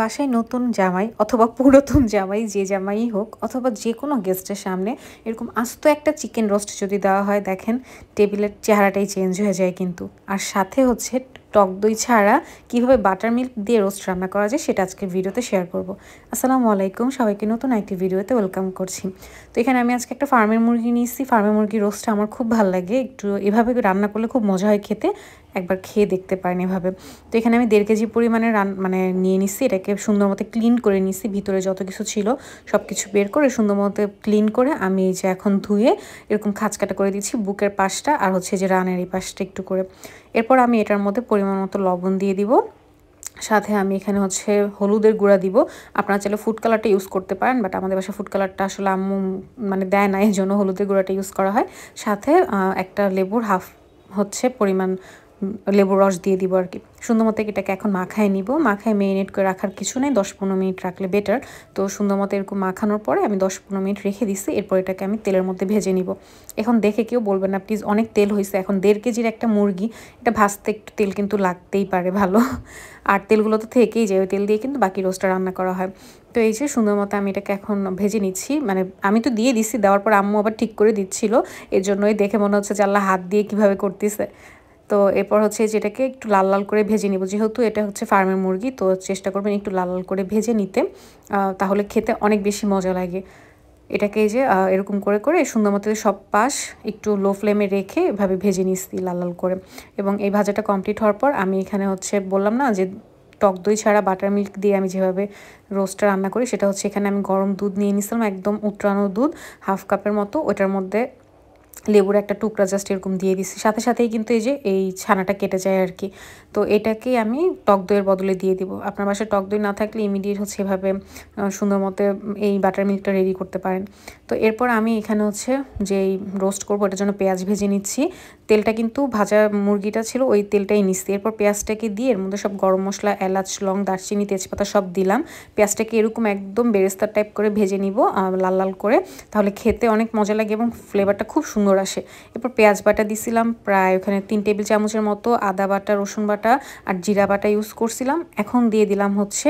বাসায় নতুন জামাই অথবা পুরাতন জামাই যে জামাই হোক অথবা যে কোনো গেস্টের সামনে এরকম আস্ত একটা চিকেন রোস্ট যদি দেওয়া হয় দেখেন টেবিলের চেহারাটাই চেঞ্জ হয়ে যায় কিন্তু আর সাথে হচ্ছে টক দই ছাড়া কিভাবে বাটার মিল্ক দিয়ে রোস্ট রান্না করা যায় সেটা আজকের ভিডিওতে শেয়ার করব আসসালামু আলাইকুম সবাইকে নতুন একটি ভিডিওতে ওয়েলকাম করছি তো এখানে আমি আজকে একটা ফার্মের মুরগি নিয়েছি ফার্মের মুরগি রোস্টটা আমার খুব ভালো লাগে একটু এভাবে রান্না করলে খুব মজা হয় খেতে একবার খেয়ে দেখতে পারেন এভাবে তো এখানে আমি দেড় কেজি পরিমাণে রান মানে নিয়ে নিছি এটাকে সুন্দর মতো ক্লিন করে নিছি ভিতরে যত কিছু ছিল সব কিছু বের করে সুন্দর মতো ক্লিন করে আমি এই যে এখন ধুয়ে এরকম খাঁচকাটা করে দিচ্ছি বুকের পাশটা আর হচ্ছে যে রানের এই পাশটা একটু করে এরপর আমি এটার মধ্যে পরিমাণ মতো লবণ দিয়ে দিব সাথে আমি এখানে হচ্ছে হলুদের গুঁড়া দিব আপনারা চাইলে ফুড কালারটা ইউজ করতে পারেন বাট আমাদের বাসায় ফুড কালারটা আসলে আম্মু মানে দেয় না এই জন্য হলুদের গুঁড়াটা ইউজ করা হয় সাথে একটা লেবুর হাফ হচ্ছে পরিমাণ লেবুর রস দিয়ে দিব আর কি সুন্দর মতো এটাকে এখন মাখায় নিব মাখায় মেরিনেট করে রাখার কিছু নেই দশ পনেরো মিনিট রাখলে বেটার তো সুন্দর মতো এরকম মাখানোর পরে আমি দশ পনেরো মিনিট রেখে দিছি এরপর এটাকে আমি তেলের মধ্যে ভেজে নিব এখন দেখে কেউ বলবেন না প্লিজ অনেক তেল হয়েছে এখন দেড় কেজির একটা মুরগি এটা ভাজতে একটু তেল কিন্তু লাগতেই পারে ভালো আর তেলগুলো তো থেকেই যায় ওই তেল দিয়ে কিন্তু বাকি রোস্টটা রান্না করা হয় তো এই যে সুন্দর মতো আমি এটাকে এখন ভেজে নিচ্ছি মানে আমি তো দিয়ে দিছি দেওয়ার পর আম্মু আবার ঠিক করে দিচ্ছিল এর জন্যই দেখে মনে হচ্ছে যে আল্লাহ হাত দিয়ে কিভাবে করতেছে তো এরপর হচ্ছে যেটাকে একটু লাল লাল করে ভেজে নিব যেহেতু এটা হচ্ছে ফার্মের মুরগি তো চেষ্টা করবেন একটু লাল লাল করে ভেজে নিতে তাহলে খেতে অনেক বেশি মজা লাগে এটাকে যে এরকম করে করে সুন্দর মতো সব পাশ একটু লো ফ্লেমে রেখে এভাবে ভেজে নিচ্ছি লাল লাল করে এবং এই ভাজাটা কমপ্লিট হওয়ার পর আমি এখানে হচ্ছে বললাম না যে টক দই ছাড়া বাটার মিল্ক দিয়ে আমি যেভাবে রোস্টটা রান্না করি সেটা হচ্ছে এখানে আমি গরম দুধ নিয়ে নিছিলাম একদম উতরানো দুধ হাফ কাপের মতো ওটার মধ্যে লেবুর একটা টুকরা জাস্ট এরকম দিয়ে দিচ্ছি সাথে সাথেই কিন্তু এই যে এই ছানাটা কেটে যায় আর কি তো এটাকে আমি টক দইয়ের বদলে দিয়ে দিব আপনার বাসায় টক দই না থাকলে ইমিডিয়েট হচ্ছে এভাবে সুন্দর মতো এই বাটার মিল্কটা রেডি করতে পারেন তো এরপর আমি এখানে হচ্ছে যে রোস্ট করবো এটার জন্য পেঁয়াজ ভেজে নিচ্ছি তেলটা কিন্তু ভাজা মুরগিটা ছিল ওই তেলটাই নিচ্ছি এরপর পেঁয়াজটাকে দিয়ে এর মধ্যে সব গরম মশলা এলাচ লং দারচিনি তেজপাতা সব দিলাম পেঁয়াজটাকে এরকম একদম বেরেস্তার টাইপ করে ভেজে নিব লাল লাল করে তাহলে খেতে অনেক মজা লাগে এবং ফ্লেভারটা খুব সুন্দর সুন্দর আসে এরপর পেঁয়াজ বাটা দিছিলাম প্রায় ওখানে তিন টেবিল চামচের মতো আদা বাটা রসুন বাটা আর জিরা বাটা ইউজ করছিলাম এখন দিয়ে দিলাম হচ্ছে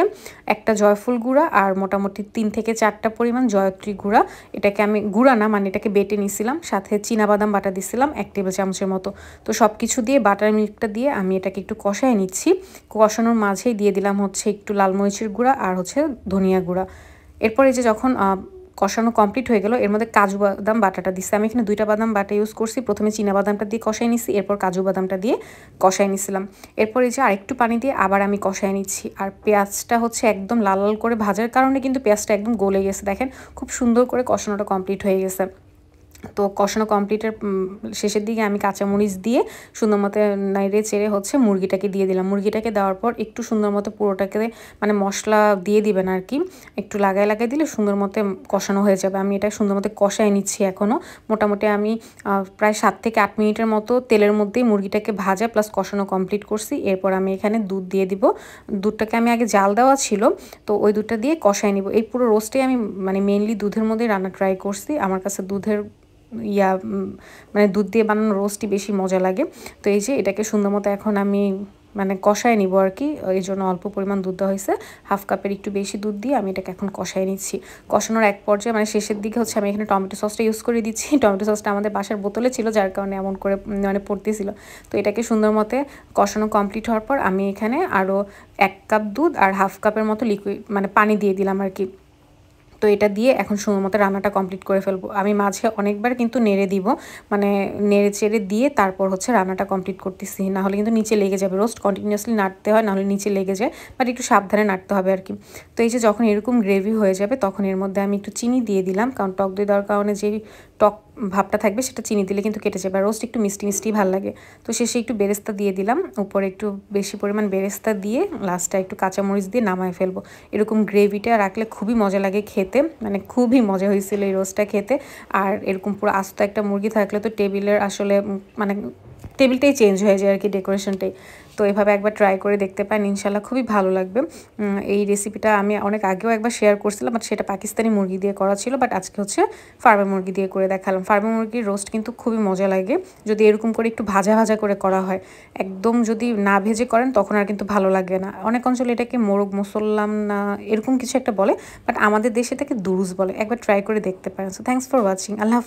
একটা জয়ফুল গুঁড়া আর মোটামুটি তিন থেকে চারটা পরিমাণ জয়ত্রী গুঁড়া এটাকে আমি গুঁড়া না মানে এটাকে বেটে নিছিলাম সাথে বাদাম বাটা দিছিলাম এক টেবিল চামচের মতো তো সব কিছু দিয়ে বাটার মিল্কটা দিয়ে আমি এটাকে একটু কষায় নিচ্ছি কষানোর মাঝেই দিয়ে দিলাম হচ্ছে একটু লাল মরিচের গুঁড়া আর হচ্ছে ধনিয়া গুঁড়া এরপরে যে যখন কষানো কমপ্লিট হয়ে গেল এর মধ্যে কাজু বাদাম বাটাটা দিচ্ছি আমি এখানে দুইটা বাদাম বাটা ইউজ করছি প্রথমে চীনা বাদামটা দিয়ে কষাই নিছি এরপর কাজু বাদামটা দিয়ে কষাই নিছিলাম এরপর এই যে আরেকটু পানি দিয়ে আবার আমি কষাই নিচ্ছি আর পেঁয়াজটা হচ্ছে একদম লাল লাল করে ভাজার কারণে কিন্তু পেঁয়াজটা একদম গলে গেছে দেখেন খুব সুন্দর করে কষানোটা কমপ্লিট হয়ে গেছে তো কষানো কমপ্লিটের শেষের দিকে আমি কাঁচামরিচ দিয়ে সুন্দর মতো নাইড়ে চেড়ে হচ্ছে মুরগিটাকে দিয়ে দিলাম মুরগিটাকে দেওয়ার পর একটু সুন্দর মতো পুরোটাকে মানে মশলা দিয়ে দিবেন আর কি একটু লাগায় লাগাই দিলে সুন্দর মতো কষানো হয়ে যাবে আমি এটা সুন্দর মতো কষায় নিচ্ছি এখনও মোটামুটি আমি প্রায় সাত থেকে আট মিনিটের মতো তেলের মধ্যেই মুরগিটাকে ভাজা প্লাস কষানো কমপ্লিট করছি এরপর আমি এখানে দুধ দিয়ে দিব দুধটাকে আমি আগে জাল দেওয়া ছিল তো ওই দুধটা দিয়ে কষায় নিব এই পুরো রোস্টে আমি মানে মেনলি দুধের মধ্যেই রান্না ট্রাই করছি আমার কাছে দুধের ইয়া মানে দুধ দিয়ে বানানো রোস্টই বেশি মজা লাগে তো এই যে এটাকে সুন্দর মতো এখন আমি মানে কষায় নিব আর কি এই জন্য অল্প পরিমাণ দুধ দেওয়া হয়েছে হাফ কাপের একটু বেশি দুধ দিয়ে আমি এটাকে এখন কষায় নিচ্ছি কষানোর এক পর্যায়ে মানে শেষের দিকে হচ্ছে আমি এখানে টমেটো সসটা ইউজ করে দিচ্ছি টমেটো সসটা আমাদের বাসার বোতলে ছিল যার কারণে এমন করে মানে পড়তেছিল তো এটাকে সুন্দর মতে কষানো কমপ্লিট হওয়ার পর আমি এখানে আরও এক কাপ দুধ আর হাফ কাপের মতো লিকুইড মানে পানি দিয়ে দিলাম আর কি তো এটা দিয়ে এখন সময় মতো রান্নাটা কমপ্লিট করে ফেলবো আমি মাঝে অনেকবার কিন্তু নেড়ে দিব মানে নেড়ে চেড়ে দিয়ে তারপর হচ্ছে রান্নাটা কমপ্লিট করতেছি নাহলে কিন্তু নিচে লেগে যাবে রোস্ট কন্টিনিউয়াসলি নাড়তে হয় নাহলে নিচে লেগে যায় বাট একটু সাবধানে নাড়তে হবে আর কি তো এই যে যখন এরকম গ্রেভি হয়ে যাবে তখন এর মধ্যে আমি একটু চিনি দিয়ে দিলাম কারণ টক দই দেওয়ার কারণে যে টক ভাবটা থাকবে সেটা চিনি দিলে কিন্তু কেটে যাবে রোস্ট একটু মিষ্টি মিষ্টি ভাল লাগে তো শেষে একটু বেরেস্তা দিয়ে দিলাম উপরে একটু বেশি পরিমাণ বেরেস্তা দিয়ে লাস্টটা একটু কাঁচামরিচ দিয়ে নামায় ফেলবো এরকম গ্রেভিটা রাখলে খুবই মজা লাগে খেতে মানে খুবই মজা হয়েছিল এই রোস্টটা খেতে আর এরকম পুরো আস্ত একটা মুরগি থাকলে তো টেবিলের আসলে মানে টেবিলটাই চেঞ্জ হয়ে যায় আর কি ডেকোরেশনটাই তো এভাবে একবার ট্রাই করে দেখতে পান ইনশাল্লাহ খুবই ভালো লাগবে এই রেসিপিটা আমি অনেক আগেও একবার শেয়ার করছিলাম বাট সেটা পাকিস্তানি মুরগি দিয়ে করা ছিল বাট আজকে হচ্ছে ফার্মে মুরগি দিয়ে করে দেখালাম ফার্মে মুরগির রোস্ট কিন্তু খুবই মজা লাগে যদি এরকম করে একটু ভাজা ভাজা করে করা হয় একদম যদি না ভেজে করেন তখন আর কিন্তু ভালো লাগে না অনেক অঞ্চলে এটাকে মোরগ মুসল্লাম না এরকম কিছু একটা বলে বাট আমাদের দেশে তাকে দুরুজ বলে একবার ট্রাই করে দেখতে পারেন so thanks for watching Allah